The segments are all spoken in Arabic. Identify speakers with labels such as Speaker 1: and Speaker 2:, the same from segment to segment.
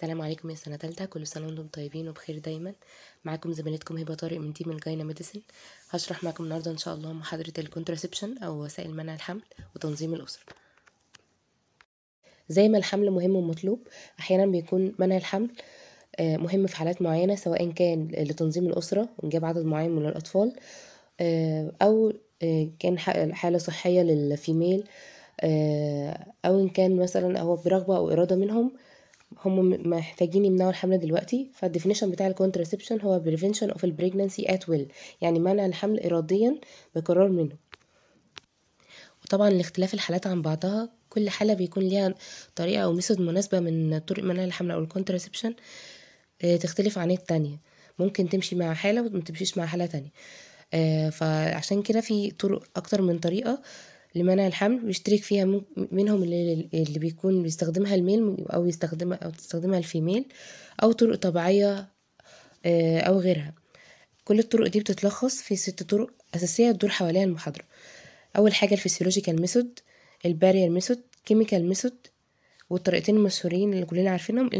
Speaker 1: السلام عليكم يا سنة تالتة كل سنة وانتم طيبين وبخير دايما معاكم زميلتكم هبة طارق من تيم الجاينا ميديسن هشرح معاكم النهاردة ان شاء الله محاضرة الكونتراسبشن او وسائل منع الحمل وتنظيم الأسرة زي ما الحمل مهم ومطلوب احيانا بيكون منع الحمل آه، مهم في حالات معينة سواء كان لتنظيم الأسرة وإنجاب عدد معين من الأطفال آه، أو آه، كان حالة صحية للفيميل أو إن كان مثلا هو برغبة أو إرادة منهم هم محتاجين يمنعوا الحمل دلوقتي فالديفينيشن بتاع الكونترسبشن هو prevention of pregnancy at will يعني منع الحمل إراديا بقرار منه وطبعا لاختلاف الحالات عن بعضها كل حالة بيكون ليها طريقة أو ميثود مناسبة من طرق منع الحمل أو الكونترسبشن آه، تختلف عن التانية ممكن تمشي مع حالة تمشيش مع حالة تانية آه، فعشان كده في طرق أكتر من طريقة لمنع الحمل ويشترك فيها منهم اللي, اللي بيكون بيستخدمها الميل أو يستخدمها أو تستخدمها الفيميل أو طرق طبيعية آه، أو غيرها كل الطرق دي بتتلخص في ست طرق أساسية تدور حواليها المحاضرة أول حاجة الفسيولوجيكال ميثود البارير ميثود كيميكال ميثود والطريقتين المشهورين اللي كلنا عارفينهم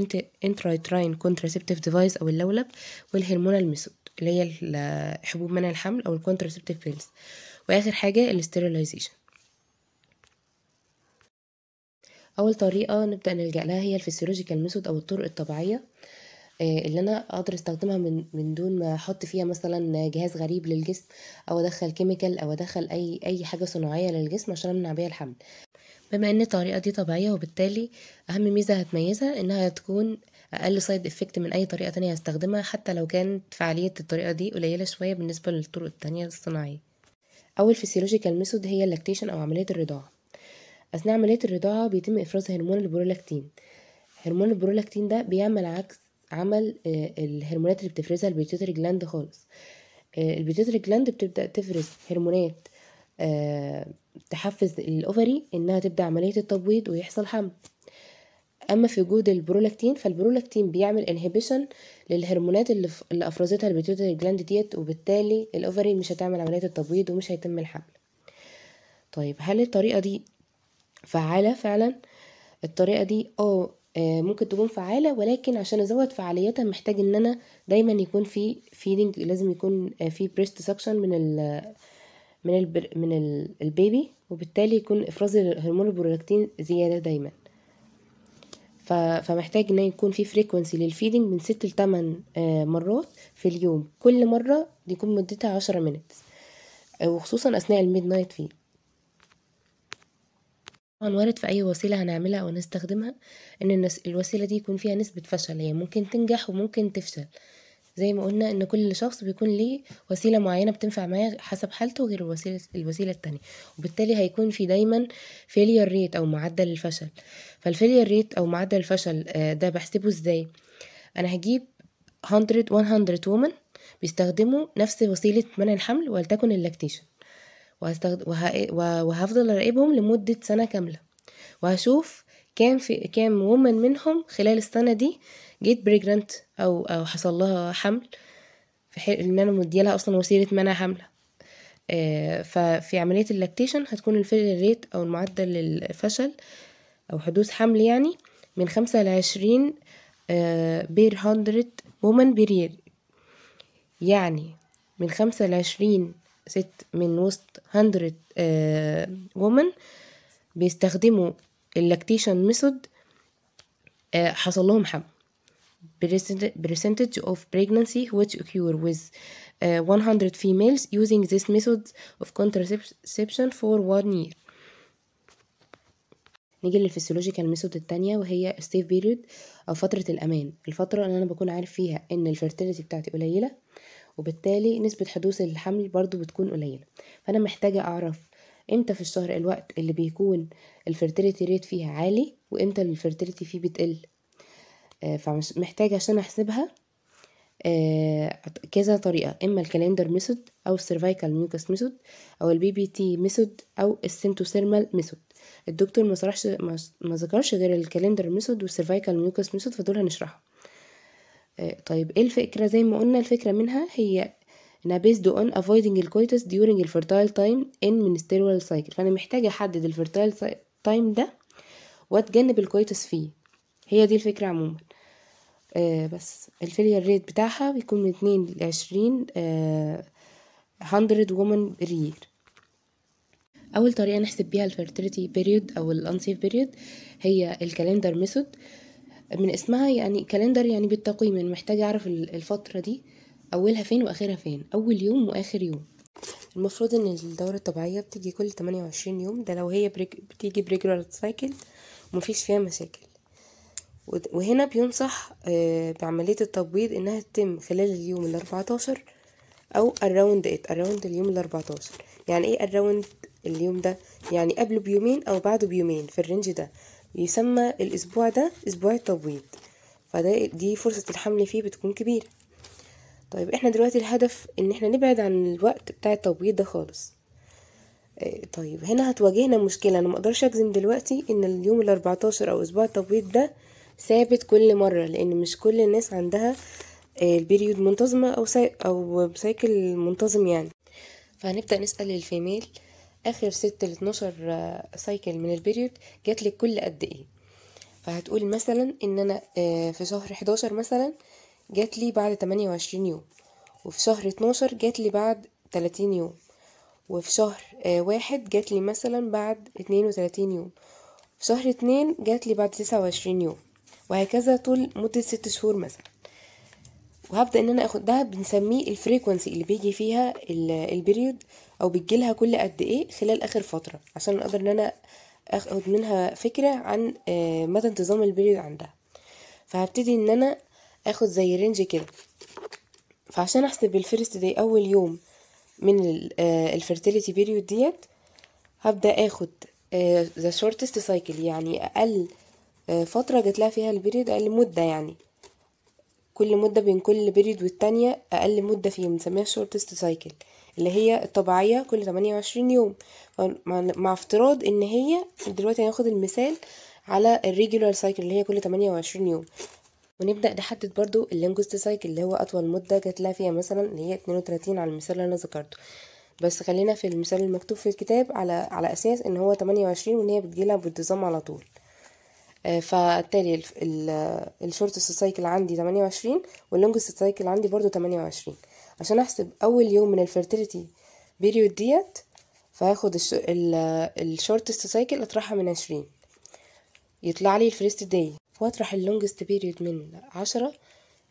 Speaker 1: انترايتراين كونتراسبتيف ديفايس او اللولب والهرمونال ميثود اللي هي حبوب منع الحمل او الكونتراسبتيف بيلز واخر حاجه الاستيريلايزيشن اول طريقه نبدا نلجا لها هي الفسيولوجيكال ميثود او الطرق الطبيعيه آه، اللي انا اقدر استخدمها من من دون ما احط فيها مثلا جهاز غريب للجسم او ادخل كيميكال او ادخل اي اي حاجه صناعيه للجسم عشان امنع بيها الحمل بما ان الطريقه دي طبيعيه وبالتالي اهم ميزه هتميزها انها تكون اقل سايد افكت من اي طريقه تانية هستخدمها حتى لو كانت فعاليه الطريقه دي قليله شويه بالنسبه للطرق التانية الصناعيه اول فسيولوجيكال ميثود هي اللاكتيشن او عمليه الرضاعه أثناء عملية الرضاعة بيتم إفراز هرمون البرولاكتين هرمون البرولاكتين ده بيعمل عكس عمل آه، الهرمونات اللي بتفرزها البيتيوتري جلاند خالص آه، البيتيوتري جلاند بتبدأ تفرز هرمونات آه، تحفز الأوفري إنها تبدأ عملية التبويض ويحصل حمل اما في وجود البرولاكتين فالبرولاكتين بيعمل انهبيشن للهرمونات اللي, افرزتها البيتيوتري جلاند ديت وبالتالي الاوفري مش هتعمل عمليه التبويض ومش هيتم الحمل طيب هل الطريقه دي فعالة فعلا الطريقة دي آه،, اه ممكن تكون فعالة ولكن عشان ازود فعاليتها محتاج ان انا دايما يكون في فيدنج لازم يكون آه، في بريست سكشن من ال من ال من البيبي وبالتالي يكون افراز هرمون البرولاكتين زيادة دايما فمحتاج ان يكون في فريكونسي للفيدنج من ست لتمن آه، مرات في اليوم كل مرة يكون مدتها عشرة مينتس وخصوصا اثناء الميد نايت فيد طبعًا وارد في أي وسيلة هنعملها أو هنستخدمها إن النس الوسيلة دي يكون فيها نسبة فشل، هي ممكن تنجح وممكن تفشل، زي ما قلنا إن كل شخص بيكون ليه وسيلة معينة بتنفع معاه حسب حالته غير الوسيلة الوسيلة التانية، وبالتالي هيكون في دايمًا failure rate أو معدل الفشل، فالfailure rate أو معدل الفشل آه، ده بحسبه إزاي؟ أنا هجيب hundred one hundred women بيستخدموا نفس وسيلة منع الحمل ولتكن اللاكتيشن. وهستخد... وه... وهفضل اراقبهم لمده سنه كامله وهشوف كام في كام ومن منهم خلال السنه دي جيت بريجرانت او او حصل لها حمل في حي... ان انا مديالها اصلا وسيله منع حمله آه، ففي عمليه اللاكتيشن هتكون الفيل ريت او المعدل الفشل او حدوث حمل يعني من خمسة لعشرين آه بير هندرد وومن بير يعني من خمسة لعشرين ست من وسط 100 وومن آه، بيستخدموا اللاكتيشن آه، ميثود حصل لهم حمل percentage of pregnancy which occur with آه، uh, 100 females using this method of contraception for one year نيجي للفسيولوجيكال ميثود الثانيه وهي السيف بيريود أو فترة الأمان الفترة اللي أنا بكون عارف فيها إن الفرتيليتي بتاعتي قليلة وبالتالي نسبة حدوث الحمل برضو بتكون قليلة فأنا محتاجة أعرف امتى في الشهر الوقت اللي بيكون الفرتيليتي ريت فيها عالي وامتى الفرتيليتي فيه بتقل آه، فمحتاجة عشان أحسبها آه، كذا طريقة إما الكاليندر ميثود أو السيرفايكال ميوكس ميثود أو البي بي تي ميثود أو السيمتوسيرمال ميثود الدكتور ما ما ذكرش غير الكاليندر ميثود والسيرفايكال ميوكس ميثود فدول هنشرحهم آه، طيب ايه الفكرة زي ما قلنا الفكرة منها هي انها based on avoiding الكويتس during الfertile time in menstrual cycle فانا محتاجة احدد الفرتايل تايم ده واتجنب الكويتس فيه هي دي الفكرة عموما آه بس الفيلير ريت بتاعها بيكون من اتنين لعشرين هندرد وومن برير اول طريقة نحسب بيها الفرتيليتي بيريود او الانسيف بيريود هي الكالندر ميثود من اسمها يعني كالندر يعني بالتقويم يعني محتاجة أعرف الفترة دي أولها فين وآخرها فين أول يوم وآخر يوم المفروض ان الدورة الطبيعية بتيجي كل 28 يوم ده لو هي بريك بتيجي بريجولار سايكل ومفيش فيها مشاكل وهنا بينصح آه، بعملية التبويض انها تتم خلال اليوم الاربعتاشر او الراوند ايت الراوند اليوم الاربعتاشر يعني ايه الراوند اليوم ده يعني قبله بيومين او بعده بيومين في الرينج ده بيسمى الأسبوع ده أسبوع التبويض فده دي فرصة الحمل فيه بتكون كبيرة طيب احنا دلوقتي الهدف ان احنا نبعد عن الوقت بتاع التبويض ده خالص آه، طيب هنا هتواجهنا مشكلة انا مقدرش اجزم دلوقتي ان اليوم الاربعتاشر او اسبوع التبويض ده ثابت كل مرة لان مش كل الناس عندها آه، البيريود منتظمة او او سايكل منتظم يعني فهنبدأ نسأل الفيميل اخر ست ل 12 سايكل من البيريود جات لك كل قد ايه فهتقول مثلا ان انا آه، في شهر 11 مثلا جات لي بعد 28 يوم وفي شهر 12 جات لي بعد 30 يوم وفي شهر آه، واحد جات لي مثلا بعد 32 يوم في شهر اتنين جات لي بعد 29 يوم وهكذا طول مدة ست شهور مثلا وهبدا ان انا اخد ده بنسميه الفريكونسي اللي بيجي فيها البريود او بتجيلها كل قد ايه خلال اخر فتره عشان اقدر ان انا اخد منها فكره عن آه، مدى انتظام البريود عندها فهبتدي ان انا اخد زي رينج كده فعشان احسب الفيرست داي اول يوم من الفيرتيليتي آه، بيريود ديت هبدا اخد ذا شورتست سايكل يعني اقل آه، فتره جات لها فيها البريود اقل مده يعني كل مدة بين كل بيريد والتانية أقل مدة فيهم بنسميها shortest cycle اللي هي الطبيعية كل 28 يوم مع افتراض ان هي دلوقتي هناخد المثال على الريجولار سايكل اللي هي كل 28 يوم ونبدأ نحدد برضو اللينجوست سايكل اللي هو أطول مدة جات لها فيها مثلا اللي هي 32 على المثال اللي أنا ذكرته بس خلينا في المثال المكتوب في الكتاب على على أساس إن هو 28 وإن هي بتجيلها بانتظام على طول آه، فالتالي الشورت سايكل عندي 28 واللونج سايكل عندي برضو 28 عشان احسب اول يوم من الفيرتيليتي بيريود ديت فهاخد الشورت سايكل اطرحها من 20 يطلع لي الفيرست داي واطرح اللونجست بيريود من 10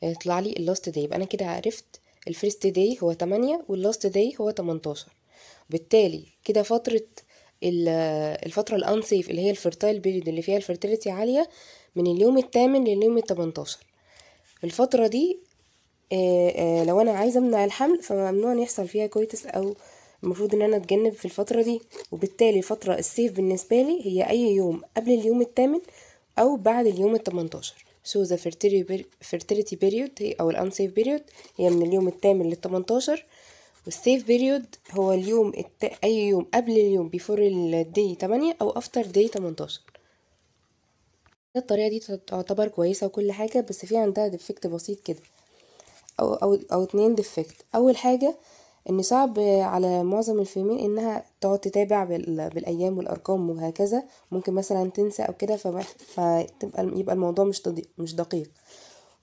Speaker 1: آه، يطلع لي اللاست داي يبقى انا كده عرفت الفيرست داي هو 8 واللاست داي هو 18 بالتالي كده فتره الفترة الأنصيف اللي هي الفرتايل بيريد اللي فيها الفرتيلتي عالية من اليوم الثامن لليوم التمنتاشر الفترة دي آه، آه، لو أنا عايزة أمنع الحمل فممنوع أن يحصل فيها كويتس أو المفروض ان انا اتجنب في الفتره دي وبالتالي الفترة السيف بالنسبه لي هي اي يوم قبل اليوم الثامن او بعد اليوم التمنتاشر so the fertility period او الانسيف period هي من اليوم الثامن للتمنتاشر 18 والسيف بيريود هو اليوم الت... اي يوم قبل اليوم بيفور الدي 8 او افتر دي 18 الطريقه دي تعتبر كويسه وكل حاجه بس في عندها ديفكت بسيط كده او او او اتنين ديفكت اول حاجه ان صعب على معظم الفيلمين انها تقعد تتابع بال... بالايام والارقام وهكذا ممكن مثلا تنسى او كده فتبقى يبقى الموضوع مش مش دقيق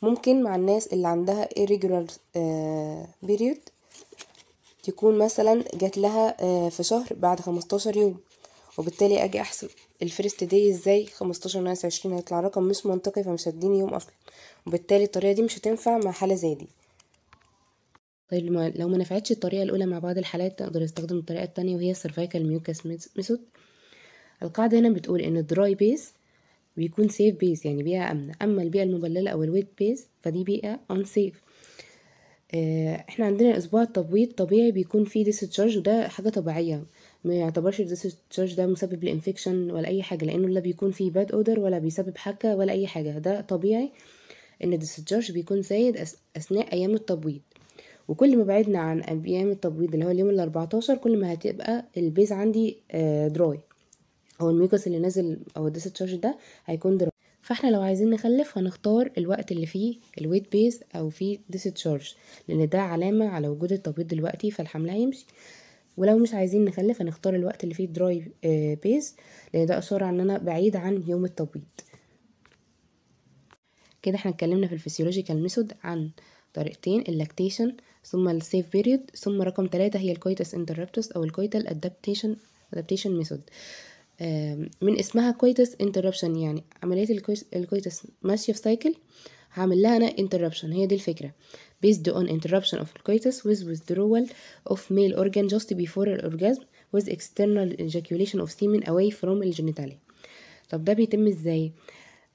Speaker 1: ممكن مع الناس اللي عندها irregular آه، period تكون مثلا جات لها آه، في شهر بعد 15 يوم وبالتالي اجي احسب الفيرست داي ازاي 15 ناقص 20 هيطلع رقم مش منطقي فمش هديني يوم اصلا وبالتالي الطريقه دي مش هتنفع مع حاله زي دي طيب ما لو ما نفعتش الطريقه الاولى مع بعض الحالات نقدر نستخدم الطريقه الثانيه وهي السيرفايكال ميوكاس ميثود القاعده هنا بتقول ان الدراي بيس بيكون سيف بيس يعني بيئه امنه اما البيئه المبلله او الويت بيس فدي بيئه انسيف آه، احنا عندنا اسبوع التبويض طبيعي بيكون فيه ديسشارج وده حاجه طبيعيه ما يعتبرش الديسشارج ده مسبب لانفكشن ولا اي حاجه لانه لا بيكون فيه باد اودر ولا بيسبب حكه ولا اي حاجه ده طبيعي ان الديسشارج بيكون زايد اثناء ايام التبويض وكل ما بعدنا عن ايام التبويض اللي هو اليوم ال14 كل ما هتبقى البيز عندي دراي آه، او الميكس اللي نازل او الديسشارج ده هيكون دراي فاحنا لو عايزين نخلف هنختار الوقت اللي فيه الويت بيز او فيه ديستشارج لان ده علامه على وجود التبيض دلوقتي فالحمل هيمشي ولو مش عايزين نخلف هنختار الوقت اللي فيه دراي آه، بيز لان ده اشاره ان انا بعيد عن يوم التبيض كده احنا اتكلمنا في الفسيولوجيكال ميثود عن طريقتين اللاكتيشن ثم السيف بيريد ثم رقم ثلاثة هي الكويتس انتربتس او الكويتال ادابتيشن ادابتيشن ميثود من اسمها كويتس انتربشن يعني عملية الكويتس ماشية في سايكل هعمل لها انا انتربشن هي دي الفكرة based on interruption of coitus with withdrawal of male organ just before orgasm with external ejaculation of semen away from genitalia طب ده بيتم ازاي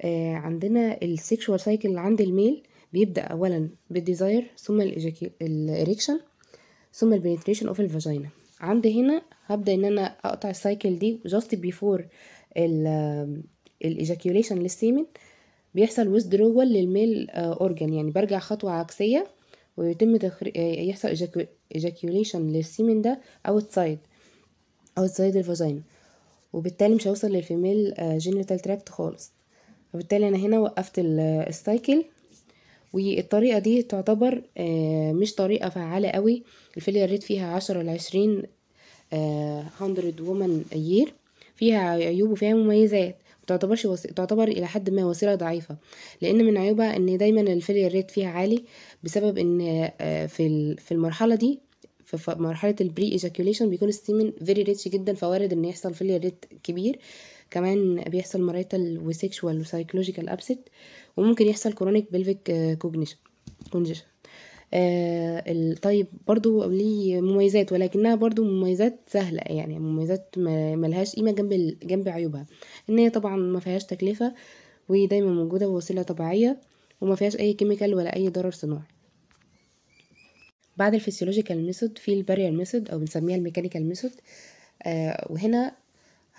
Speaker 1: آه عندنا السيكشوال سايكل عند الميل بيبدا اولا بالديزاير ثم erection ثم البنتريشن اوف الفاجينا عند هنا هبدا ان انا اقطع السايكل دي جاست بيفور الايجاكيوليشن للسيمن بيحصل ويزدرول للميل اورجان يعني برجع خطوه عكسيه ويتم تخري... آه، يحصل ايجاكيوليشن للسيمن ده اوت سايد اوت سايد وبالتالي مش هوصل للفيميل جينيتال تراكت خالص وبالتالي انا هنا وقفت السايكل آه، والطريقة دي تعتبر آه، مش طريقة فعالة قوي الفيلير ريت فيها عشرة لعشرين هندرد وومن يير فيها عيوب وفيها مميزات تعتبرش وص... تعتبر الى حد ما وسيله ضعيفه لان من عيوبها ان دايما الفيلير ريت فيها عالي بسبب ان آه، في في المرحله دي في مرحله البري ايجاكيوليشن بيكون السيمن فيري ريتش جدا فوارد ان يحصل فيلير ريت كبير كمان بيحصل مريتال وسيكشوال وسايكولوجيكال ابسيت وممكن يحصل كرونيك بيلفيك كوجنيشن كونجيشن آه, آه، طيب برضو ليه مميزات ولكنها برضو مميزات سهلة يعني مميزات ملهاش قيمة جنب جنب عيوبها ان هي طبعا ما فيهاش تكلفة ودايما موجودة بوسيلة طبيعية وما فيهاش اي كيميكال ولا اي ضرر صناعي بعد الفسيولوجيكال ميثود في البارير ميثود او بنسميها الميكانيكال ميثود آه وهنا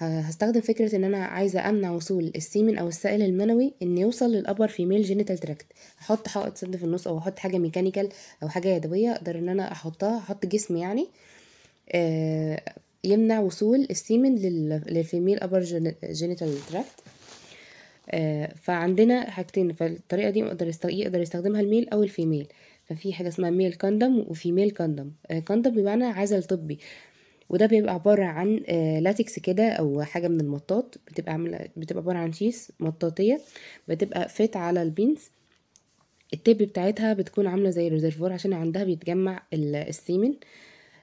Speaker 1: هستخدم فكرة ان انا عايزة امنع وصول السيمن او السائل المنوي ان يوصل للابر ميل جينيتال تراكت هحط حائط سد في النص او احط حاجة ميكانيكال او حاجة يدوية اقدر ان انا احطها احط جسم يعني آه، يمنع وصول السيمن للفيميل ابر جينيتال آه، تراكت فعندنا حاجتين فالطريقة دي يقدر يقدر يستخدمها الميل او الفيميل ففي حاجة اسمها ميل كاندم وفيميل كاندم كاندم بمعنى عزل طبي وده بيبقى عبارة عن لاتكس آه، كده أو حاجة من المطاط بتبقى عاملة بتبقى عبارة عن شيس مطاطية بتبقى فيت على البينز التب بتاعتها بتكون عاملة زي الريزرفور عشان عندها بيتجمع السيمن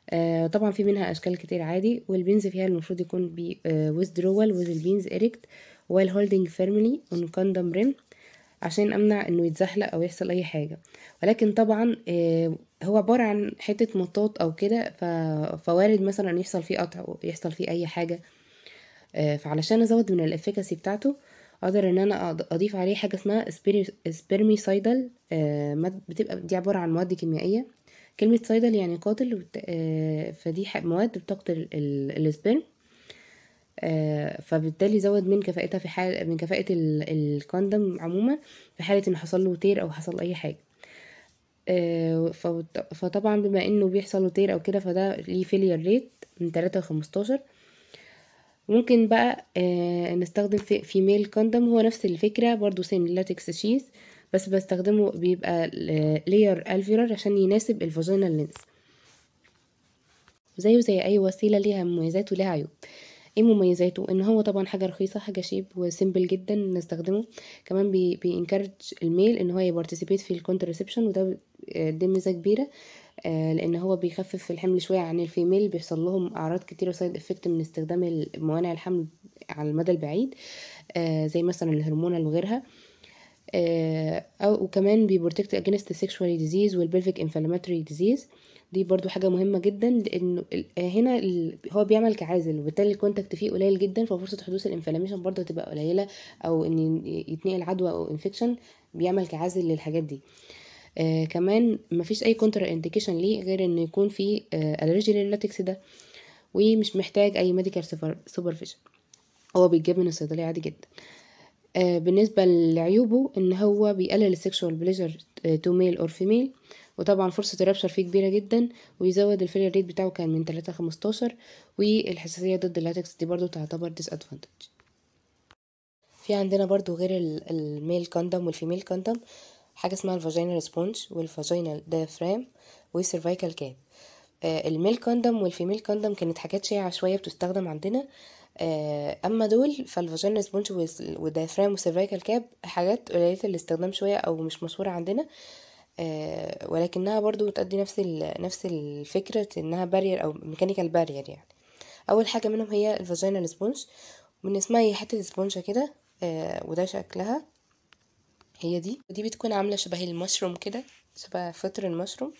Speaker 1: آه طبعا في منها اشكال كتير عادي والبينز فيها المفروض يكون بي ويزدرول ويز البينز اريكت while holding firmly on condom rim عشان امنع انه يتزحلق او يحصل اي حاجه ولكن طبعا آه، هو عباره عن حته مطاط او كده فوارد مثلا يحصل فيه قطع او يحصل فيه اي حاجه آه، فعلشان ازود من الافكاسي بتاعته اقدر ان انا اضيف عليه حاجه اسمها سايدل آه، بتبقى دي عباره عن مواد كيميائيه كلمه سايدل يعني قاتل فدي مواد بتقتل السبرم آه، فبالتالي زود من كفاءتها في حال من كفاءة الكوندم عموما في حالة ان حصل له تير او حصل اي حاجة آه، فطبعا بما انه بيحصل له تير او كده فده ليه فيلير ريت من 3 ل 15 ممكن بقى آه، نستخدم في فيميل كوندم هو نفس الفكرة برضو سيم لاتكس شيز بس بستخدمه بيبقى لير الفيرر عشان يناسب الفاجينال لينس زيه زي اي وسيلة ليها مميزات وليها عيوب ايه مميزاته ان هو طبعا حاجه رخيصه حاجه شيب وسيمبل جدا نستخدمه كمان بي بينكرج الميل ان هو يبارتيسيبيت في الكونترسبشن وده دي ميزه كبيره آه، لان هو بيخفف الحمل شويه عن الفيميل بيحصل لهم اعراض كتيره وسايد افكت من استخدام موانع الحمل على المدى البعيد آه، زي مثلا الهرمونال وغيرها آه، او وكمان بيبروتكت اجينست سيكشوال ديزيز والبلفيك انفلاماتوري ديزيز دي برضو حاجه مهمه جدا لانه آه، هنا هو بيعمل كعازل وبالتالي الكونتاكت فيه قليل جدا ففرصه حدوث الانفلاميشن برضو هتبقى قليله او ان يتنقل عدوى او انفكشن بيعمل كعازل للحاجات دي آه كمان مفيش اي كونتر انديكيشن ليه غير انه يكون في آه الرجي لللاتكس ده ومش محتاج اي ميديكال سوبرفيشن هو بيتجاب من الصيدليه عادي جدا آه آه، بالنسبة لعيوبه إن هو بيقلل السكشوال بليجر تو ميل أور فيميل وطبعا فرصة الرابشر فيه كبيرة جدا ويزود الفيلر ريت بتاعه كان من 3 15 والحساسية ضد اللاتكس دي برضو تعتبر ديس ادفانتج في عندنا برضو غير الميل كاندم والفيميل كاندم حاجة اسمها الفاجينال سبونج والفاجينال دافرام والسيرفايكال كاب الميل كاندم والفيميل كاندم كانت حاجات شائعة شوية بتستخدم عندنا آه، اما دول فالفاجينا سبونج والدايفرام والسيرفيكال كاب حاجات قليله الاستخدام شويه او مش مشهوره عندنا آه، ولكنها برضو بتأدي نفس نفس الفكرة انها بارير او ميكانيكال بارير يعني اول حاجة منهم هي الفاجينا سبونج من اسمها هي حتة سبونجة كده آه، وده شكلها هي دي ودي بتكون عاملة شبه المشروم كده شبه فطر المشروم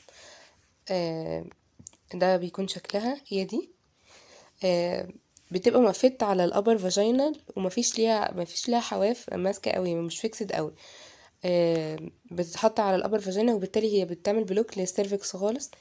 Speaker 1: ده بيكون شكلها هي دي بتبقى مفت على الابر فاجينال ومفيش ليها مفيش ليها حواف ماسكه قوي مش فيكسد قوي بتتحط على الابر فاجينا وبالتالي هي بتعمل بلوك للسيرفكس خالص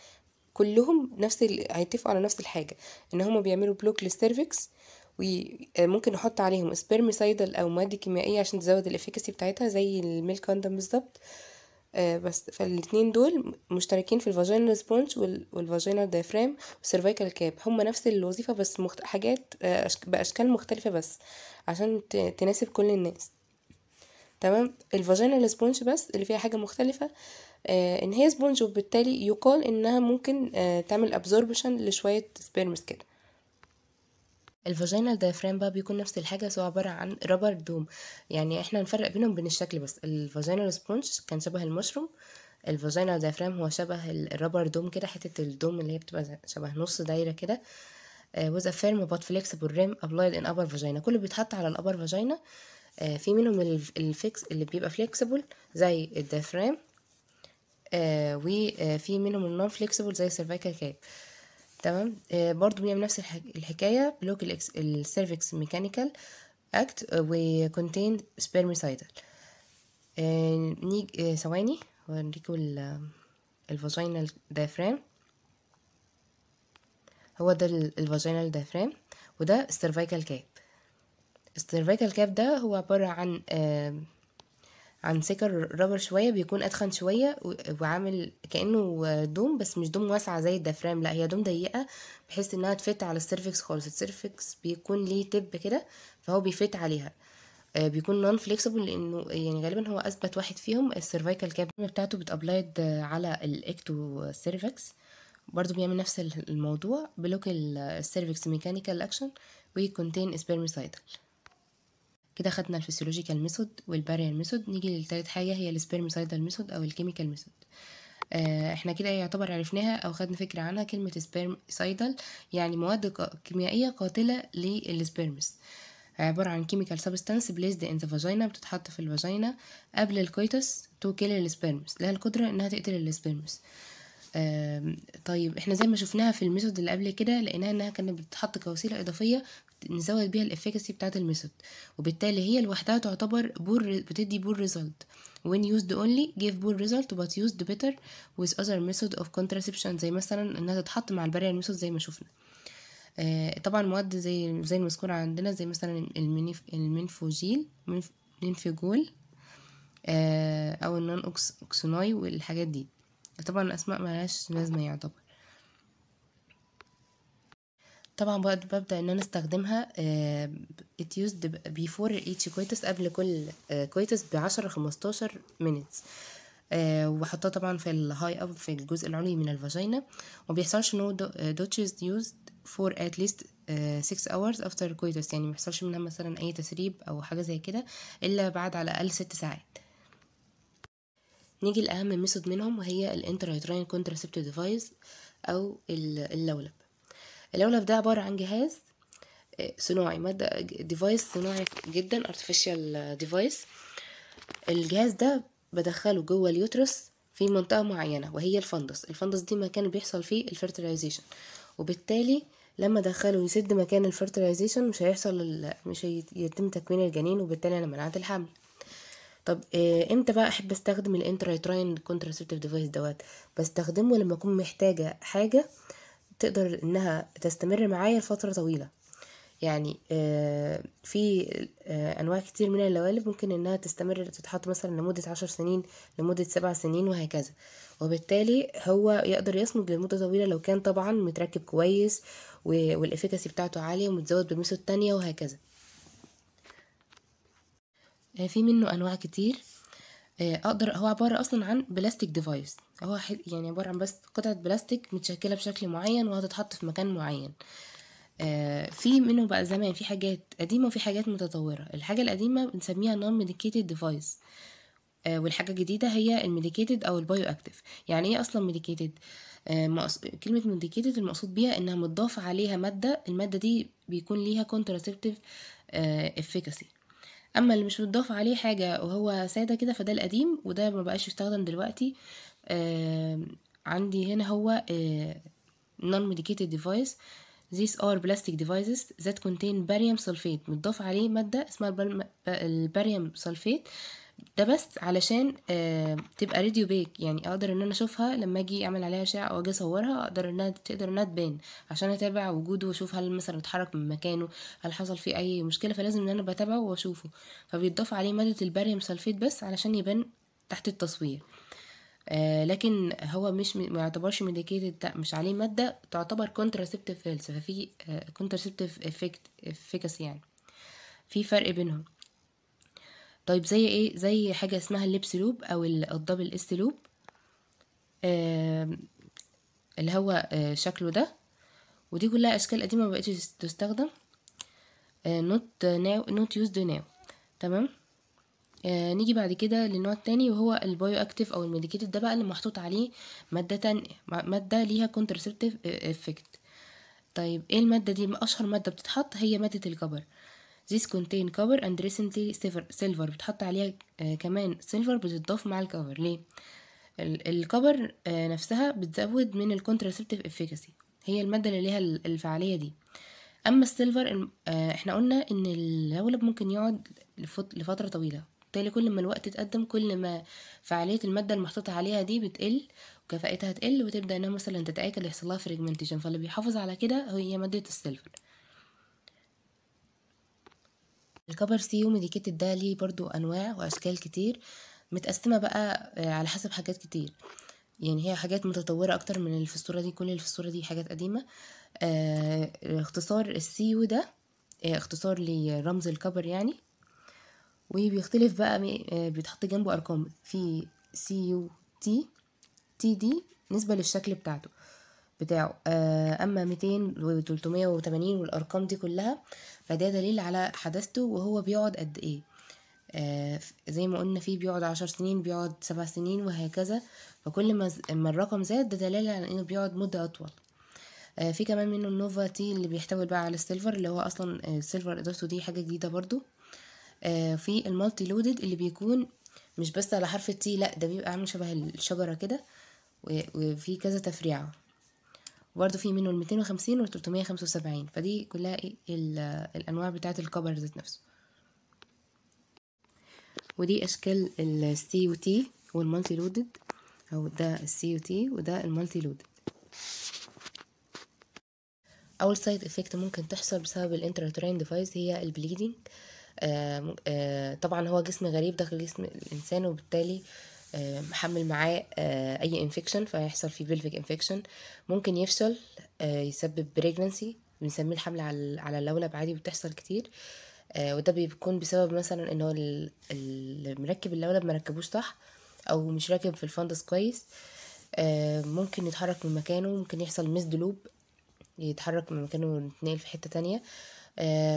Speaker 1: كلهم نفس ال... هيتفقوا على نفس الحاجه ان هما بيعملوا بلوك للسيرفكس وممكن نحط عليهم سبيرميسايدل او مواد كيميائيه عشان تزود الافيكاسي بتاعتها زي الميل كوندوم بالظبط آه آه، بس فالاثنين دول مشتركين في الفاجينال سبونج والفاجينال دايفرام والسيرفايكال كاب هما نفس الوظيفة بس مخت... حاجات آه، بأشكال مختلفة بس عشان تناسب كل الناس تمام الفاجينال سبونج بس اللي فيها حاجة مختلفة آه، ان هي سبونج وبالتالي يقال انها ممكن تعمل ابزوربشن لشوية سبيرمز كده الفاجينال دايفرام بقى بيكون نفس الحاجة بس هو عبارة عن رابر دوم يعني احنا نفرق بينهم بين الشكل بس الفاجينال سبونج كان شبه المشروم الفاجينال دايفرام هو شبه الرابر دوم كده حتة الدوم اللي هي بتبقى شبه نص دايرة كده وذا فيرم بات فليكسبل ريم ابلايد ان ابر فاجينا كله بيتحط على الابر آه، فاجينا في منهم الفيكس اللي بيبقى فليكسبل زي الدافرام آه، وفي آه، منهم النون فليكسبل زي السيرفايكال كاب تمام آه، برضو بنعمل نفس الحكاية بلوك السيرفكس ميكانيكال اكت وكونتين سبيرميسايدال آه نيجي آه، ثواني هوريكوا الفاجينال دايفرام هو ده الفاجينال دايفرام وده السيرفيكال كاب السيرفيكال كاب ده هو عبارة عن آه، عن سكر رابر شويه بيكون اتخن شويه وعامل كانه دوم بس مش دوم واسعه زي الدفرام لا هي دوم ضيقه بحيث انها تفت على السيرفكس خالص السيرفكس بيكون ليه تب كده فهو بيفت عليها آه، بيكون نون فليكسبل لانه يعني غالبا هو اثبت واحد فيهم السيرفايكال كاب بتاعته بتابلايد على الاكتو سيرفكس برضو بيعمل نفس الموضوع بلوك السيرفكس ميكانيكال اكشن ويكونتين سبيرميسايدال كده خدنا الفسيولوجيكال ميثود والباريال ميثود نيجي لتالت حاجه هي السبيرمسايدال ميثود او الكيميكال ميثود آه احنا كده إيه يعتبر عرفناها او خدنا فكره عنها كلمه سبيرمسايدال يعني مواد كيميائيه قاتله للسبيرمس عبارة عن chemical substance placed in the vagina بتتحط في الفاجينا قبل الكويتس to kill السبيرمس لها القدرة انها تقتل السبيرمس طيب احنا زي ما شفناها في الميثود اللي قبل كده لقيناها انها كانت بتتحط كوسيله اضافيه نزود بيها الافكاسي بتاعه الميثود وبالتالي هي لوحدها تعتبر بور بتدي بور ريزلت when used only give poor result but used better with other method of contraception زي مثلا انها تتحط مع البريا ميثود زي ما شفنا آه، طبعا مواد زي زي المذكورة عندنا زي مثلا المنف المنفوجيل منف... منفجول آه، او النون اوكسوناي والحاجات دي طبعا الأسماء ملهاش لازمة يعتبر طبعا ببدأ ان انا استخدمها ات آه، used before each كويتس قبل كل ب آه، بعشرة خمستاشر minutes آه، وبحطها طبعا في الهاي اب في الجزء العلوي من الفاجينا وبيحصلش نو دوتشز يوزد فور ات ليست 6 اورز افتر كويتس يعني مبيحصلش منها مثلا اي تسريب او حاجة زي كده الا بعد على الاقل ست ساعات نيجي لأهم ميثود منهم وهي الانترايتراين كونتراسبتيف ديفايس أو اللولب اللولب ده عبارة عن جهاز آه، صناعي مادة ديفايس صناعي جدا artificial ديفايس الجهاز ده بدخله جوه اليوترس في منطقة معينة وهي الفندس الفندس دي مكان بيحصل فيه الفرتلايزيشن وبالتالي لما دخله يسد مكان الفرتلايزيشن مش هيحصل مش هيتم تكوين الجنين وبالتالي انا منعت الحمل طب آه، امتى بقى احب استخدم الانترايتراين كونتراسبتيف ديفايس دوت بستخدمه لما اكون محتاجه حاجه تقدر انها تستمر معايا لفتره طويله يعني آه، في آه، انواع كتير من اللوالب ممكن انها تستمر تتحط مثلا لمده عشر سنين لمده سبع سنين وهكذا وبالتالي هو يقدر يصمد لمده طويله لو كان طبعا متركب كويس والافكاسي بتاعته عاليه ومتزود بميثود تانية وهكذا آه، في منه انواع كتير آه، اقدر هو عباره اصلا عن بلاستيك ديفايس هو يعني عباره عن بس قطعه بلاستيك متشكله بشكل معين وهتتحط في مكان معين آه، في منه بقى زمان في حاجات قديمه وفي حاجات متطوره الحاجه القديمه بنسميها نون ميديكيتد ديفايس والحاجه الجديده هي الميديكيتد او البايو اكتف يعني ايه اصلا ميديكيتد كلمة ميديكيتد المقصود بيها انها متضاف عليها مادة المادة دي بيكون ليها كونتراسبتيف افيكاسي اما اللي مش متضاف عليه حاجه وهو ساده كده فده القديم وده ما بقاش يستخدم دلوقتي آه عندي هنا هو آه non medicated device These are plastic devices that contain barium sulfate متضاف عليه مادة اسمها البريم آه ده بس علشان آه تبقى راديو بيك يعني اقدر ان انا اشوفها لما اجي اعمل عليها اشعه او اجي اصورها اقدر انها تقدر انها تبان عشان اتابع وجوده واشوف هل مثلا اتحرك من مكانه هل حصل فيه اي مشكله فلازم ان انا بتابعه واشوفه فبيتضاف عليه ماده الباريوم سلفيت بس علشان يبان تحت التصوير آه لكن هو مش ما يعتبرش ميديكيتد مش عليه ماده تعتبر كونتراسبتيف فيلز ففي كونتراسبتيف افكت افيكاسي يعني في فرق بينهم طيب زي ايه زي حاجه اسمها اللبس لوب او الدبل اس لوب اللي هو آه، شكله ده ودي كلها اشكال قديمه ما بقتش تستخدم نوت ناو نوت يوزد ناو تمام آه، نيجي بعد كده للنوع التاني وهو البايو اكتيف او الميديكيتد ده بقى اللي محطوط عليه ماده تانية ماده ليها كونترسبتيف افكت طيب ايه الماده دي اشهر ماده بتتحط هي ماده الكبر These contain copper and recently silver بتحط عليها آه، كمان silver بتضاف مع الكفر ليه؟ الكبر آه، نفسها بتزود من الكونتراسبتيف افيكاسي هي الماده اللي ليها الفعاليه دي اما السيلفر آه، احنا قلنا ان اللولب ممكن يقعد لفتره طويله بالتالي كل ما الوقت اتقدم كل ما فعاليه الماده المحطوطه عليها دي بتقل وكفائتها تقل وتبدا انها مثلا تتاكل يحصل لها فريجمنتيشن فاللي بيحافظ على كده هي ماده السيلفر الكبر سي وميديكيتد ده ليه برضو انواع واشكال كتير متقسمه بقى آه، على حسب حاجات كتير يعني هي حاجات متطوره اكتر من اللي في الصوره دي كل اللي في الصوره دي حاجات قديمه آه اختصار السيو ده آه، اختصار لرمز الكبر يعني وبيختلف بقى آه، بيتحط جنبه ارقام في سي يو تي تي دي نسبه للشكل بتاعته بتاعه آه، أما 200 و 380 والأرقام دي كلها فده دليل على حدثته وهو بيقعد قد إيه آه، زي ما قلنا فيه بيقعد عشر سنين بيقعد سبع سنين وهكذا فكل ما ما الرقم زاد ده دلالة على إنه بيقعد مدة أطول آه، في كمان منه النوفا تي اللي بيحتوي بقى على السيلفر اللي هو أصلا السيلفر إضافته دي حاجة جديدة برضو في المالتي لودد اللي بيكون مش بس على حرف التي لأ ده بيبقى عامل شبه الشجرة كده وفي كذا تفريعة وبرده في منه ال 250 وال 375 فدي كلها إيه، الانواع بتاعه الكبر ذات نفسه ودي اشكال السي يو تي والمالتي لودد او ده السي يو تي وده المالتي لودد اول سايد افكت ممكن تحصل بسبب الانتراتورين ديفايس هي البليدنج آه آه طبعا هو جسم غريب داخل جسم الانسان وبالتالي آه محمل معاه آه، اي انفكشن فيحصل فيه بلفيك انفكشن ممكن يفشل آه، يسبب بريجنسي بنسميه الحمل على على اللولب عادي وبتحصل كتير آه، وده بيكون بسبب مثلا ان هو اللي مركب اللولب مركبوش صح او مش راكب في الفندس كويس ممكن يتحرك من مكانه ممكن يحصل مس دلوب يتحرك من مكانه ويتنقل في حته تانية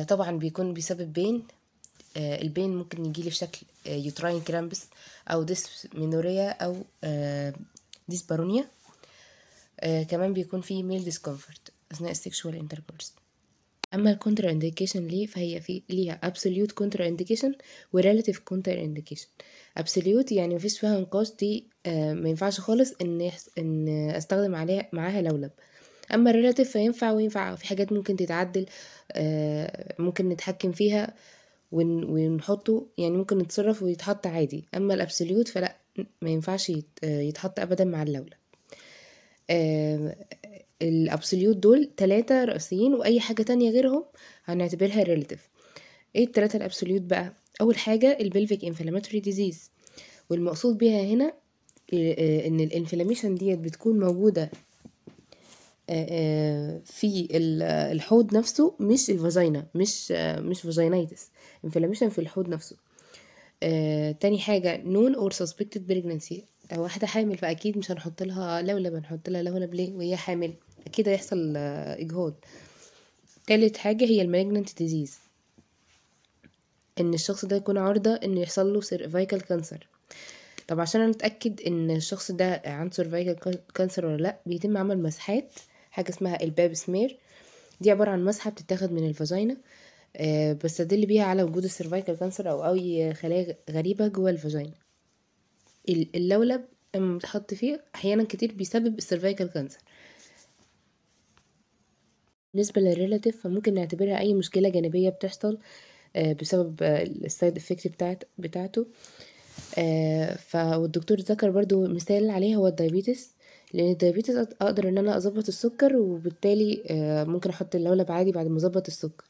Speaker 1: طبعا بيكون بيسبب بين آه، البين ممكن يجيلي شكل آه، يوتراين كرامبس او مينوريا او آه، بارونيا كمان بيكون في ميل ديسكومفورت اثناء السكشوال انتركورس اما الكونتر انديكيشن ليه فهي في ليها ابسوليوت كونتر انديكيشن وريلاتيف كونتر انديكيشن ابسوليوت يعني مفيش فيها نقاش دي ما ينفعش خالص ان ان استخدم عليها معاها لولب اما الريلاتيف فينفع وينفع في حاجات ممكن تتعدل ممكن نتحكم فيها ونحطه يعني ممكن نتصرف ويتحط عادي اما الابسوليوت فلا ما ينفعش يتحط ابدا مع اللولب الابسوليوت دول ثلاثة رئيسيين واي حاجة تانية غيرهم هنعتبرها ريلاتيف ايه الثلاثة الابسوليوت بقى اول حاجة البلفيك انفلاماتوري ديزيز والمقصود بيها هنا آه، آه، ان الانفلاميشن ديت بتكون موجودة آه، آه، في الحوض نفسه مش الفاجينا مش آه، مش فاجينايتس انفلاميشن في الحوض نفسه تاني حاجة نون اور suspected بريجنسي واحدة حامل فأكيد مش هنحط لها لولب هنحط لها لولب ليه وهي حامل أكيد هيحصل إجهاض تالت حاجة هي المالجنت ديزيز إن الشخص ده يكون عرضة إن يحصل له سيرفايكال كانسر طب عشان نتأكد إن الشخص ده عنده سيرفايكال كانسر ولا لأ بيتم عمل مسحات حاجه اسمها الباب سمير دي عباره عن مسحه بتتاخد من الفاجينا آه، بستدل بيها على وجود السيرفايكال كانسر او اي خلايا غريبه جوه الفاجينا اللولب اما بتحط فيه احيانا كتير بيسبب السيرفايكال كانسر بالنسبه للريلاتيف فممكن نعتبرها اي مشكله جانبيه بتحصل آه، بسبب آه، السايد افكت بتاعت بتاعته والدكتور ذكر برضو مثال عليها هو الدايبيتس لان الدايابيتس اقدر ان انا اظبط السكر وبالتالي آه، ممكن احط اللولب عادي بعد ما اظبط السكر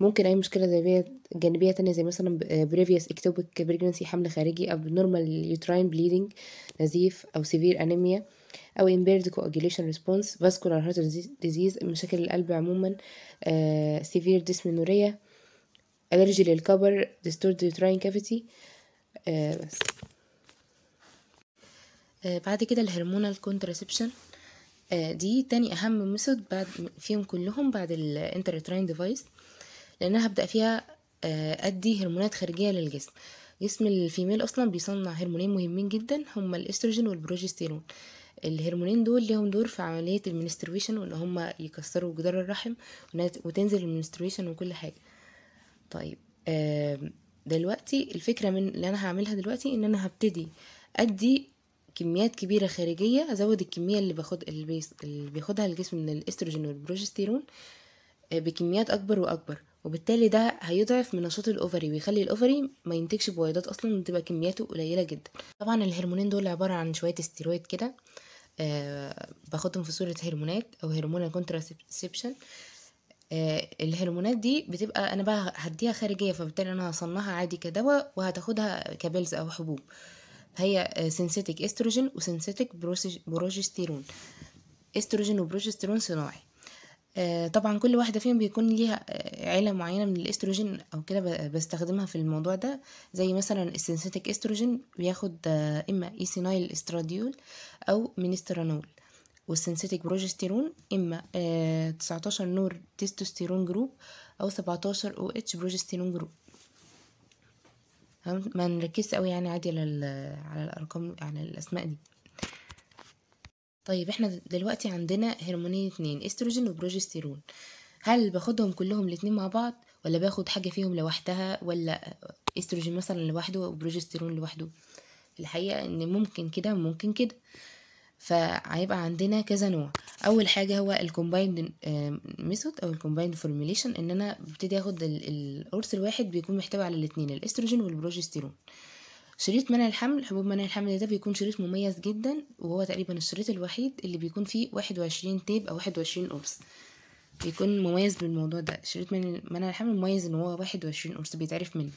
Speaker 1: ممكن اي مشكله جانبيه جانبيه تانية زي مثلا بريفيوس اكتوبك بريجنسي حمل خارجي او نورمال يوتراين بليدنج نزيف او سيفير انيميا او impaired coagulation response فاسكولار heart disease مشاكل القلب عموما سيفير آه، severe dysmenorrhea allergy للكبر distorted uterine cavity آه, بس آه، بعد كده الهرمونال الكونترسبشن آه، دي تاني اهم ميثود بعد فيهم كلهم بعد الانترترين ديفايس لانها هبدا فيها آه، ادي هرمونات خارجيه للجسم جسم الفيميل اصلا بيصنع هرمونين مهمين جدا هما الاستروجين والبروجستيرون الهرمونين دول ليهم دور في عمليه المنستريشن وان هما يكسروا جدار الرحم وتنزل المنستريشن وكل حاجه طيب دلوقتي الفكره من اللي انا هعملها دلوقتي ان انا هبتدي ادي كميات كبيرة خارجية أزود الكمية اللي باخد اللي بياخدها الجسم من الاستروجين والبروجستيرون آه، بكميات أكبر وأكبر وبالتالي ده هيضعف من نشاط الاوفري ويخلي الاوفري ما ينتجش بويضات اصلا وتبقى كمياته قليله جدا طبعا الهرمونين دول عباره عن شويه استيرويد كده آه باخدهم في صوره هرمونات او هرمون الكونتراسبشن آه الهرمونات دي بتبقى انا بقى هديها خارجيه فبالتالي انا هصنعها عادي كدواء وهتاخدها كبلز او حبوب هي سينثيتك استروجين وسينثيتك بروجستيرون استروجين وبروجستيرون صناعي آه، طبعا كل واحده فيهم بيكون ليها آه، عيله معينه من الاستروجين او كده بستخدمها في الموضوع ده زي مثلا السينثيتك استروجين بياخد آه، اما ايسينايل استراديول او مينسترانول والسينثيتك بروجستيرون اما 19 نور تستوستيرون جروب او 17 او اتش بروجستيرون جروب ما نركز قوي يعني عادي على على الارقام يعني على الاسماء دي طيب احنا دلوقتي عندنا هرمونين اتنين استروجين وبروجستيرون هل باخدهم كلهم الاتنين مع بعض ولا باخد حاجه فيهم لوحدها ولا استروجين مثلا لوحده وبروجستيرون لوحده الحقيقه ان ممكن كده ممكن كده فهيبقى عندنا كذا نوع اول حاجه هو الكومبايند آه، ميثود او الكومبايند فورميليشن ان انا ببتدي اخد القرص الواحد بيكون محتوي على الاثنين الاستروجين والبروجستيرون شريط منع الحمل حبوب منع الحمل ده بيكون شريط مميز جدا وهو تقريبا الشريط الوحيد اللي بيكون فيه واحد وعشرين تيب او واحد وعشرين قرص بيكون مميز بالموضوع ده شريط منع الحمل مميز ان هو واحد وعشرين قرص بيتعرف منه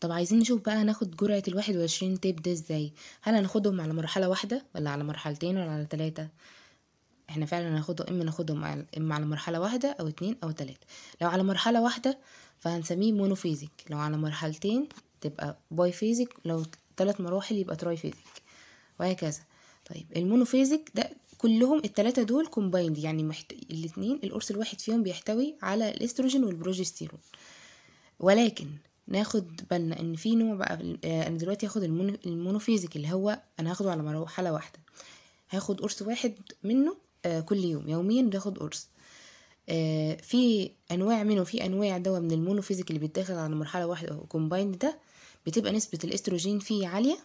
Speaker 1: طب عايزين نشوف بقى هناخد جرعة الواحد وعشرين تيب ده ازاي هل هناخدهم على مرحلة واحدة ولا على مرحلتين ولا على تلاتة احنا فعلا هناخده اما ناخدهم اما على مرحلة واحدة او اتنين او تلاتة لو على مرحلة واحدة فهنسميه مونوفيزيك لو على مرحلتين تبقى باي فيزيك لو تلات مراحل يبقى تراي فيزيك وهكذا طيب المونوفيزيك ده كلهم التلاتة دول كومبايند يعني محت... الاتنين القرص الواحد فيهم بيحتوي على الاستروجين والبروجستيرون ولكن ناخد بالنا ان في نوع بقى آه، انا دلوقتي هاخد المونوفيزيك اللي هو انا هاخده على مرحله واحده هاخد قرص واحد منه آه، كل يوم يوميا باخد قرص آه، في انواع منه في انواع دواء من المونوفيزيك اللي بيتاخد على مرحله واحده كومبايند ده بتبقى نسبه الاستروجين فيه عاليه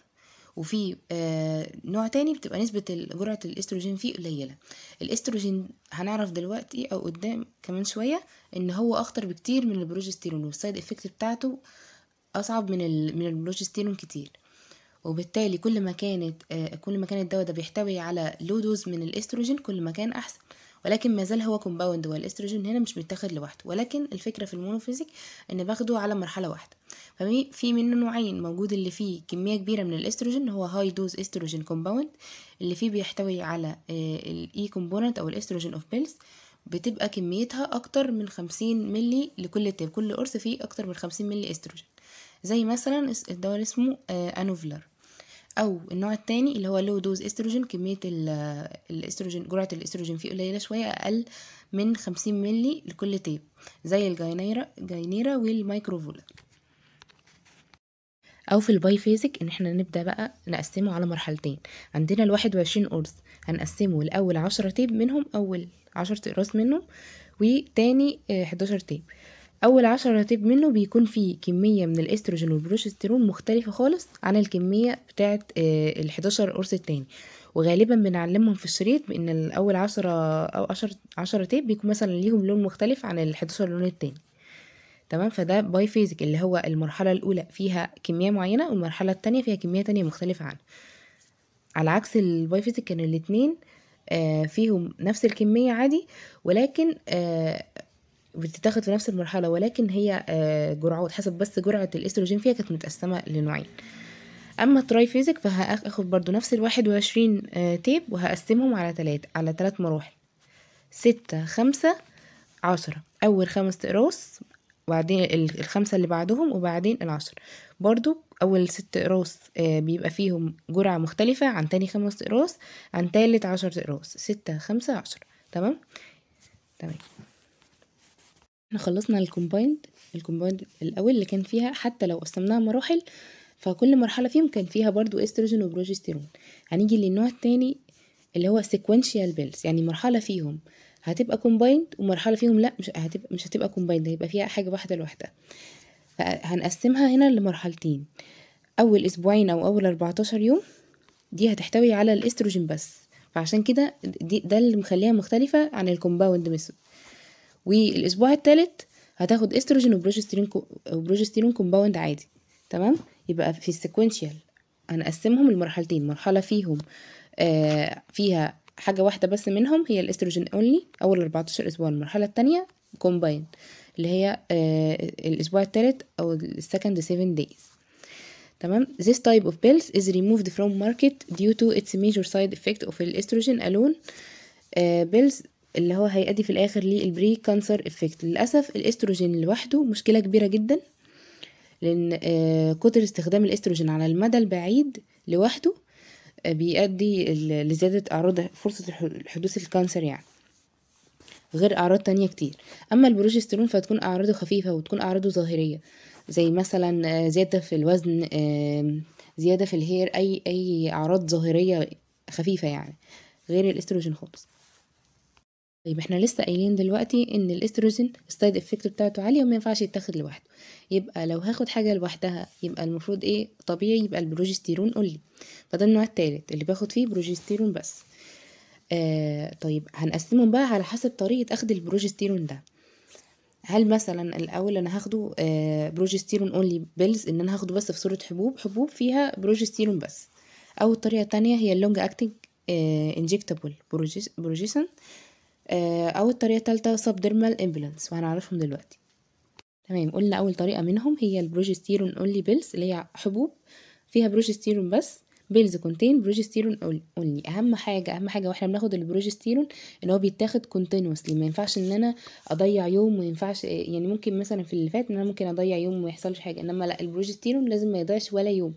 Speaker 1: وفي آه، نوع تاني بتبقى نسبة جرعة الاستروجين فيه قليلة الاستروجين هنعرف دلوقتي او قدام كمان شوية ان هو اخطر بكتير من البروجستيرون والسايد افكت بتاعته اصعب من من البروجستيرون كتير وبالتالي كل ما كانت آه، كل ما كان الدواء ده بيحتوي على لو دوز من الاستروجين كل ما كان احسن ولكن ما زال هو كومباوند والاستروجين هنا مش بيتاخد لوحده ولكن الفكره في المونوفيزيك ان باخده على مرحله واحده ففي منه نوعين موجود اللي فيه كميه كبيره من الاستروجين هو هاي دوز استروجين كومباوند اللي فيه بيحتوي على آه، الاي كومبوننت e او الاستروجين اوف بيلز بتبقى كميتها اكتر من خمسين ملي لكل تيب كل قرص فيه اكتر من خمسين ملي استروجين زي مثلا الدواء اسمه انوفلر آه، او النوع الثاني اللي هو لو دوز استروجين كميه الاستروجين جرعه الاستروجين فيه قليله شويه اقل من 50 ملي لكل تيب زي الجاينيرا جاينيرا والمايكروفولا او في الباي فيزك ان احنا نبدا بقى نقسمه على مرحلتين عندنا الواحد وعشرين قرص هنقسمه لاول عشرة تيب منهم اول عشرة اقراص منهم وتاني آه، حداشر تيب اول عشر رتيب منه بيكون فيه كميه من الاستروجين والبروجسترون مختلفه خالص عن الكميه بتاعه آه، ال11 قرص التاني وغالبا بنعلمهم في الشريط بان الاول عشرة او عشر عشرة تيب بيكون مثلا ليهم لون مختلف عن الحداشر لون التاني تمام فده باي فيزيك اللي هو المرحلة الأولى فيها كمية معينة والمرحلة التانية فيها كمية تانية مختلفة عنه على عكس الباي فيزيك كانوا الاتنين آه، فيهم نفس الكمية عادي ولكن آه، بتتاخد في نفس المرحله ولكن هي آه، جرعات حسب بس جرعه الاستروجين فيها كانت متقسمه لنوعين اما التراي فهاخد برضو نفس الواحد وعشرين تيب آه، وهقسمهم على تلات على تلات مراحل ستة خمسة عشرة اول خمس اقراص وبعدين الخمسة اللي بعدهم وبعدين العشر برضو أول ست أقراص آه، بيبقى فيهم جرعة مختلفة عن تاني خمس أقراص عن تالت عشر أقراص ستة خمسة عشر تمام تمام احنا خلصنا الكومبايند الكومبايند الاول اللي كان فيها حتى لو قسمناها مراحل فكل مرحله فيهم كان فيها برضو استروجين وبروجستيرون هنيجي للنوع التاني اللي هو سيكوينشال بيلز يعني مرحله فيهم هتبقى كومبايند ومرحله فيهم لا مش هتبقى مش هتبقى كومبايند هيبقى فيها حاجه واحده لوحدها فهنقسمها هنا لمرحلتين اول اسبوعين او اول 14 يوم دي هتحتوي على الاستروجين بس فعشان كده ده اللي مخليها مختلفه عن الكومباوند ميثود والاسبوع الثالث هتاخد استروجين وبروجستيرون وبروجستيرون كومباوند عادي تمام يبقى في انا هنقسمهم لمرحلتين مرحله فيهم آه فيها حاجه واحده بس منهم هي الاستروجين اونلي اول 14 اسبوع المرحله الثانيه كومباين اللي هي آه الاسبوع الثالث او السكند 7 دايز تمام this type of pills is removed from market due to its major side effect of estrogen alone uh, pills اللي هو هيؤدي في الاخر للبري كانسر افكت للاسف الاستروجين لوحده مشكله كبيره جدا لان آه، كتر استخدام الاستروجين على المدى البعيد لوحده آه، بيؤدي لزياده اعراض فرصه حدوث الكانسر يعني غير اعراض تانية كتير اما البروجسترون فتكون اعراضه خفيفه وتكون اعراضه ظاهريه زي مثلا آه، زياده في الوزن زياده في الهير اي اي اعراض ظاهريه خفيفه يعني غير الاستروجين خالص طيب احنا لسه قايلين دلوقتي ان الاستروجين السايد افكت بتاعته عاليه وما ينفعش يتاخد لوحده يبقى لو هاخد حاجه لوحدها يبقى المفروض ايه طبيعي يبقى البروجستيرون قولي فده النوع الثالث اللي باخد فيه بروجستيرون بس آه طيب هنقسمهم بقى على حسب طريقه اخد البروجستيرون ده هل مثلا الاول انا هاخده آه بروجستيرون اونلي بيلز ان انا هاخده بس في صوره حبوب حبوب فيها بروجستيرون بس او الطريقه الثانيه هي اللونج اكتنج آه انجكتابل بروجيسن او الطريقه الثالثه سبديرمال امبلانس وهنعرفهم دلوقتي تمام قلنا اول طريقه منهم هي البروجستيرون اونلي بيلز اللي هي حبوب فيها بروجستيرون بس بيلز كونتين بروجستيرون اونلي اهم حاجه اهم حاجه واحنا بناخد البروجستيرون ان هو بيتاخد كونتينوسلي ما ينفعش ان انا اضيع يوم ما ينفعش يعني ممكن مثلا في اللي فات ان انا ممكن اضيع يوم وما يحصلش حاجه انما لا البروجستيرون لازم ما يضيعش ولا يوم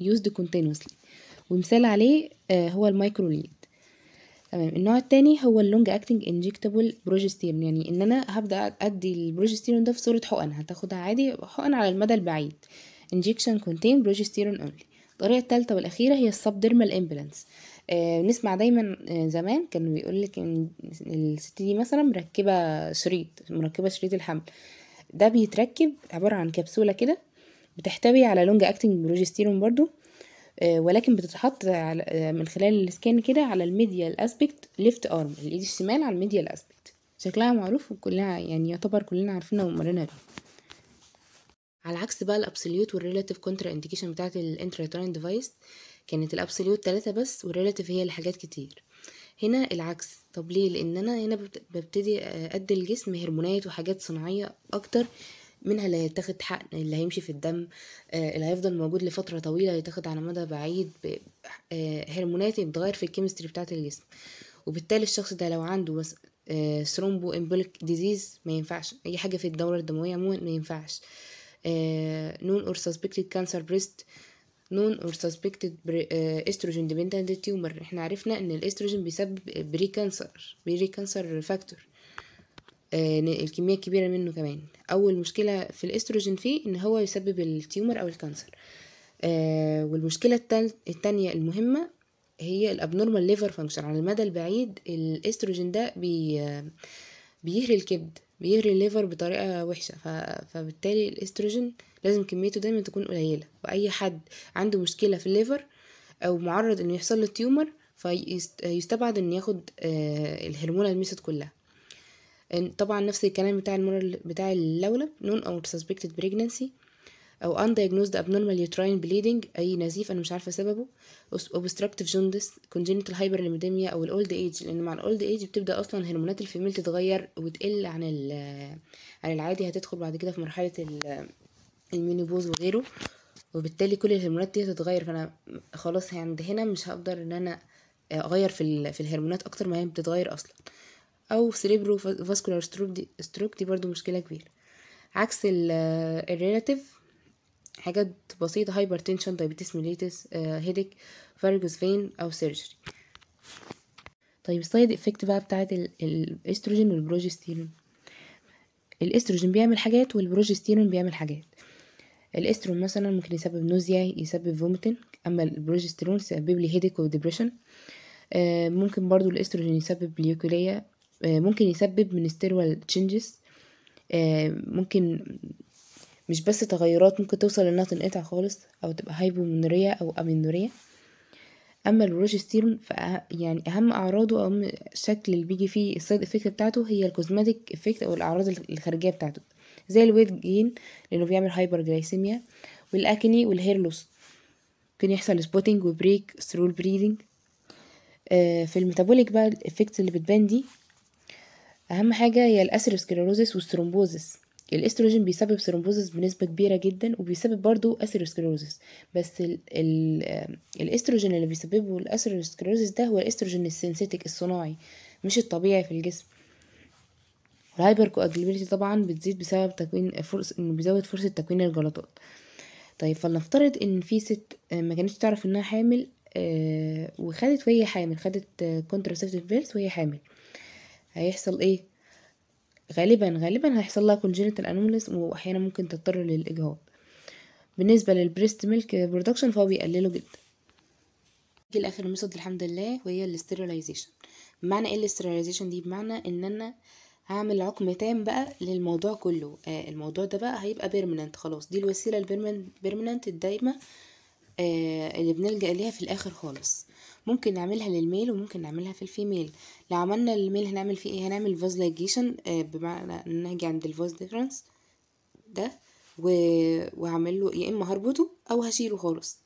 Speaker 1: يوزد كونتينوسلي ومثال عليه آه، هو المايكروليد تمام النوع التاني هو اللونج اكتنج انجكتابل بروجستيرون يعني ان انا هبدا ادي البروجستيرون ده في صوره حقن هتاخدها عادي حقن على المدى البعيد انجكشن كونتين بروجستيرون اونلي الطريقه الثالثه والاخيره هي ديرمال امبلانس آه نسمع دايما آه زمان كانوا بيقول لك ان الست دي مثلا مركبه شريط مركبه شريط الحمل ده بيتركب عباره عن كبسوله كده بتحتوي على لونج اكتنج بروجستيرون برضو آه، ولكن بتتحط آه، من خلال السكان كده على الميديال اسبكت ليفت ارم الايد الشمال على الميديال اسبكت شكلها معروف وكلها يعني يعتبر كلنا عارفينها ومرينا بيها على عكس بقى الابسوليوت والريلاتيف كونترا انديكيشن بتاعه الانتراتورين ديفايس كانت الابسوليوت ثلاثة بس والريلاتيف هي لحاجات كتير هنا العكس طب ليه لان انا هنا ببتدي ادي الجسم هرمونات وحاجات صناعيه اكتر منها اللي هيتاخد حقن اللي هيمشي في الدم آه، اللي هيفضل موجود لفترة طويلة يتاخد على مدى بعيد آه، هرمونات بتغير في الكيمستري بتاعة الجسم وبالتالي الشخص ده لو عنده ثرومبو امبوليك ديزيز ما ينفعش اي حاجه في الدوره الدمويه عموما ما ينفعش نون اور سسبكتد كانسر بريست نون اور سسبكتد استروجين ديبندنت تيومر احنا عرفنا ان الاستروجين بيسبب بري كانسر بري كانسر فاكتور آه، الكميه الكبيره منه كمان اول مشكله في الاستروجين فيه ان هو يسبب التيومر او الكانسر آه، والمشكله التانية المهمه هي الابنورمال ليفر فانكشن على المدى البعيد الاستروجين ده بي بيهري الكبد بيهري الليفر بطريقه وحشه فبالتالي الاستروجين لازم كميته دايما تكون قليله واي حد عنده مشكله في الليفر او معرض انه يحصل له تيومر فيستبعد إنه ياخد آه، الهرمون الميثود كلها طبعا نفس الكلام بتاع المرة بتاع اللولب نون او suspected pregnancy او undiagnosed abnormal uterine bleeding اي نزيف انا مش عارفه سببه obstructive jaundice congenital hyperlipidemia او الاولد ايج لان مع الاولد ايج بتبدا اصلا هرمونات الفيميل تتغير وتقل عن عن العادي هتدخل بعد كده في مرحله المينيبوز وغيره وبالتالي كل الهرمونات دي هتتغير فانا خلاص يعني عند هنا مش هقدر ان انا اغير في في الهرمونات اكتر ما هي بتتغير اصلا او سريبرو فاسكولار ستروك دي, ستروك دي برضو مشكله كبيره عكس الريلاتيف حاجات بسيطه هايبر تنشن دايبيتس ميليتس هيديك فارجوس فين او سيرجري طيب السايد افكت بقى بتاعه الاستروجين والبروجستيرون الاستروجين بيعمل حاجات والبروجستيرون بيعمل حاجات الاسترون مثلا ممكن يسبب نوزيا يسبب فوميتنج اما البروجستيرون يسبب لي هيديك وديبريشن آه، ممكن برضو الاستروجين يسبب ليوكوليا آه، ممكن يسبب ministerial تشينجز آه، ممكن مش بس تغيرات ممكن توصل انها تنقطع خالص او تبقى هايبومنوريا او امينوريا اما البروجستيرون يعني اهم اعراضه او الشكل اللي بيجي فيه السايد افكت بتاعته هي الكوزماتيك افكت او الاعراض الخارجيه بتاعته زي الويت جين لانه بيعمل هايبر جلايسيميا والاكني والهير لوس ممكن يحصل سبوتنج وبريك ثرو البريدنج في الميتابوليك بقى الافكت اللي بتبان دي اهم حاجه هي الاثيروسكليروزس والثرومبوزس الاستروجين بيسبب ثرومبوزس بنسبه كبيره جدا وبيسبب برضو اثيروسكليروزس بس ال ال الاستروجين اللي بيسببه الاثيروسكليروزس ده هو الاستروجين السينثيتك الصناعي مش الطبيعي في الجسم الهايبر كواجلابيلتي طبعا بتزيد بسبب تكوين فرص انه بيزود فرصه تكوين الجلطات طيب فلنفترض ان في ست ما كانتش تعرف انها حامل آه، وخدت وهي حامل خدت كونتراسيبتيف بيلز وهي حامل هيحصل ايه غالبا غالبا هيحصل لها congenital anomalies واحيانا ممكن تضطر للاجهاض بالنسبه للبريست ميلك برودكشن فهو بيقلله جدا في الاخر الميثود الحمد لله وهي الاستيريلايزيشن بمعنى ايه الاستيريلايزيشن دي بمعنى ان انا هعمل عقم تام بقى للموضوع كله آه الموضوع ده بقى هيبقى بيرمننت خلاص دي الوسيله البيرمننت الدايمه آه اللي بنلجأ ليها في الاخر خالص ممكن نعملها للميل وممكن نعملها في الفيميل لو عملنا الميل هنعمل فيه ايه هنعمل فوز ليجيشن آه، بمعنى ان نجي عند الفوز ديفرنس ده وهعمل له يا اما هربطه او هشيله خالص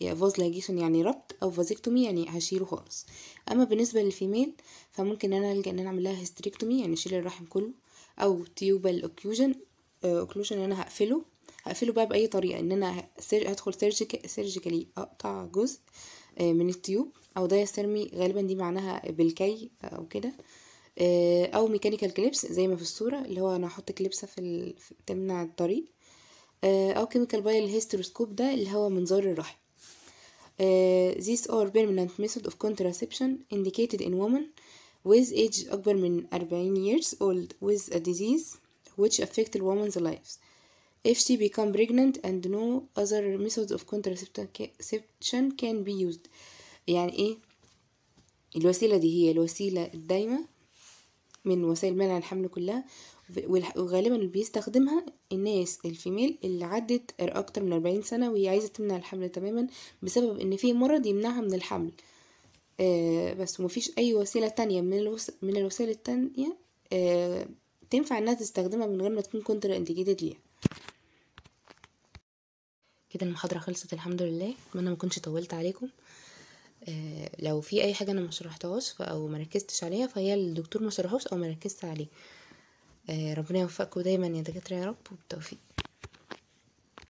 Speaker 1: يا فوز ليجيشن يعني ربط او فازكتومي يعني هشيله خالص اما بالنسبه للفيميل فممكن انا الجا ان انا اعمل لها هيستريكتومي يعني اشيل الرحم كله او تيوبال اوكلوجن اوكلوجن انا هقفله هقفله بقى باي طريقه ان انا هدخل سيرجيكالي اقطع جزء آه، من التيوب او دايس ترمي غالبا دي معناها بالكي آه، آه، او كده او ميكانيكال كليبس زي ما في الصوره اللي هو انا هحط كليبسه في ال... تمنع الطريق او كيميكال باي الهيستروسكوب ده اللي هو منظار الرحم these are permanent method of contraception indicated in women with age أكبر من 40 years old with a disease which affect the woman's lives if she become pregnant and no other methods of contraception can be used يعني ايه الوسيلة دي هي الوسيلة الدايمة من وسائل منع الحمل كلها وغالبا اللي بيستخدمها الناس الفيميل اللي عدت اكتر من 40 سنة وهي عايزة تمنع الحمل تماما بسبب ان في مرض يمنعها من الحمل آه بس ومفيش اي وسيلة تانية من, الوس... من الوسائل التانية آه تنفع انها تستخدمها من غير ما تكون كونتر انديكيتد ليها كده المحاضرة خلصت الحمد لله اتمنى ما كنتش طولت عليكم آه لو في اي حاجة انا مشرحتهاش شرحتهاش او مركزتش عليها فهي الدكتور ما او مركزت عليه آه ربنا يوفقكم دايما يا دكاترة يا رب وبالتوفيق